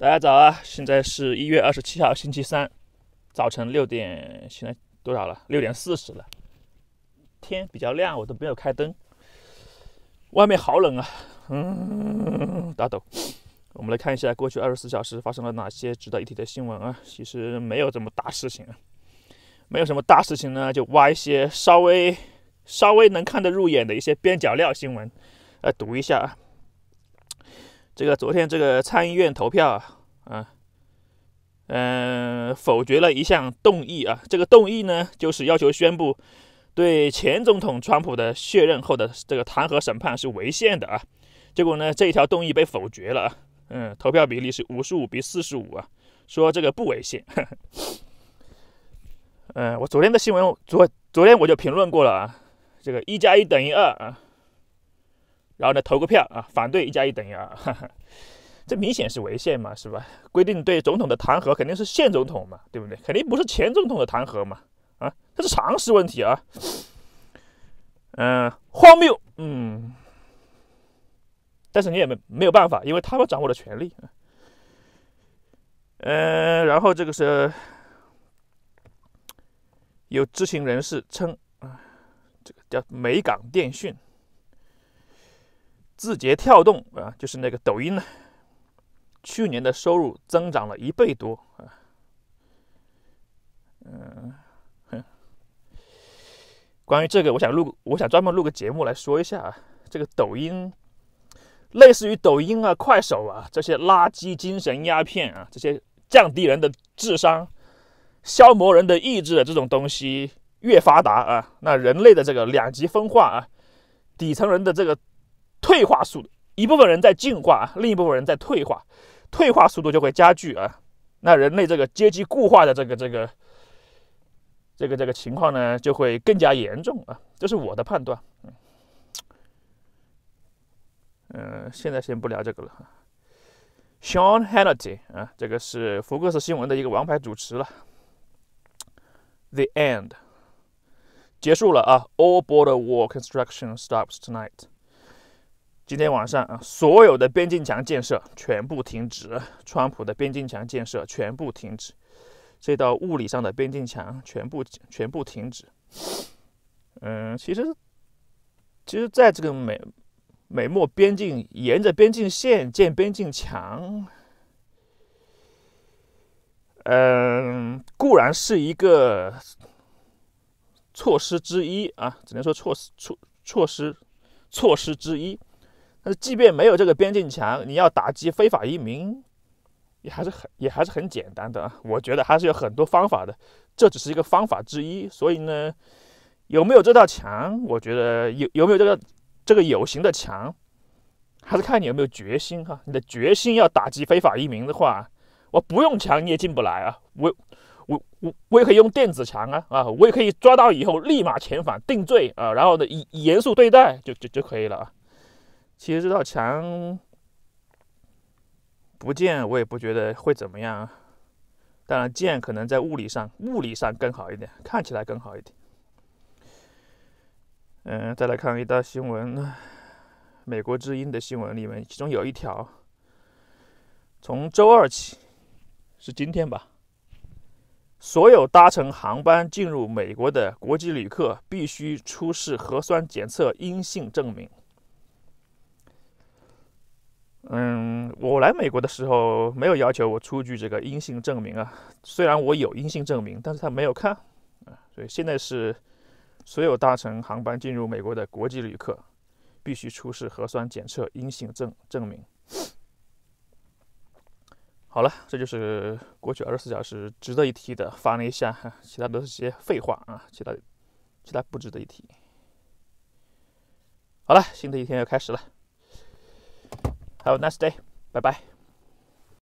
大家早啊！现在是一月二十七号星期三，早晨六点现在多少了？六点四十了。天比较亮，我都没有开灯。外面好冷啊！嗯，打抖。我们来看一下过去二十四小时发生了哪些值得一提的新闻啊？其实没有这么大事情啊，没有什么大事情呢，就挖一些稍微稍微能看得入眼的一些边角料新闻来读一下啊。这个昨天这个参议院投票啊，嗯，否决了一项动议啊。这个动议呢，就是要求宣布对前总统川普的卸任后的这个弹劾审判是违宪的啊。结果呢，这一条动议被否决了啊。嗯，投票比例是五十五比四十五啊。说这个不违宪。嗯，我昨天的新闻，昨昨天我就评论过了啊。这个一加一等于二啊。然后呢？投个票啊，反对一加一等于二，这明显是违宪嘛，是吧？规定对总统的弹劾肯定是现总统嘛，对不对？肯定不是前总统的弹劾嘛，啊，这是常识问题啊。嗯，荒谬，嗯。但是你也没没有办法，因为他们掌握的权力。嗯，然后这个是有知情人士称啊，这个叫美港电讯。字节跳动啊，就是那个抖音呢，去年的收入增长了一倍多啊。嗯，关于这个，我想录，我想专门录个节目来说一下啊。这个抖音，类似于抖音啊、快手啊这些垃圾精神鸦片啊，这些降低人的智商、消磨人的意志的这种东西越发达啊，那人类的这个两极分化啊，底层人的这个。退化速度，一部分人在进化，另一部分人在退化，退化速度就会加剧啊。那人类这个阶级固化的这个这个这个这个情况呢，就会更加严重啊。这是我的判断。嗯，现在先不聊这个了。Sean Hannity 啊，这个是福克斯新闻的一个王牌主持了。The end，结束了啊。All border wall construction stops tonight. 今天晚上啊，所有的边境墙建设全部停止。川普的边境墙建设全部停止，这道物理上的边境墙全部全部停止。嗯，其实，其实在这个美美墨边境沿着边境线建边境墙，嗯，固然是一个措施之一啊，只能说措施措措施措施之一。即便没有这个边境墙，你要打击非法移民，也还是很也还是很简单的。我觉得还是有很多方法的，这只是一个方法之一。所以呢，有没有这道墙，我觉得有有没有这个这个有形的墙，还是看你有没有决心哈。你的决心要打击非法移民的话，我不用墙你也进不来啊。我我我我也可以用电子墙啊啊，我也可以抓到以后立马遣返定罪啊，然后呢以严肃对待就就就可以了啊。其实这道墙不建，我也不觉得会怎么样。当然建可能在物理上、物理上更好一点，看起来更好一点。嗯，再来看一道新闻，《美国之音》的新闻里面，其中有一条：从周二起，是今天吧，所有搭乘航班进入美国的国际旅客必须出示核酸检测阴性证明。嗯，我来美国的时候没有要求我出具这个阴性证明啊。虽然我有阴性证明，但是他没有看啊。所以现在是所有搭乘航班进入美国的国际旅客必须出示核酸检测阴性证证明。好了，这就是过去二十四小时值得一提的，发了一下哈，其他都是些废话啊，其他其他不值得一提。好了，新的一天要开始了。Have a nice day. Bye bye.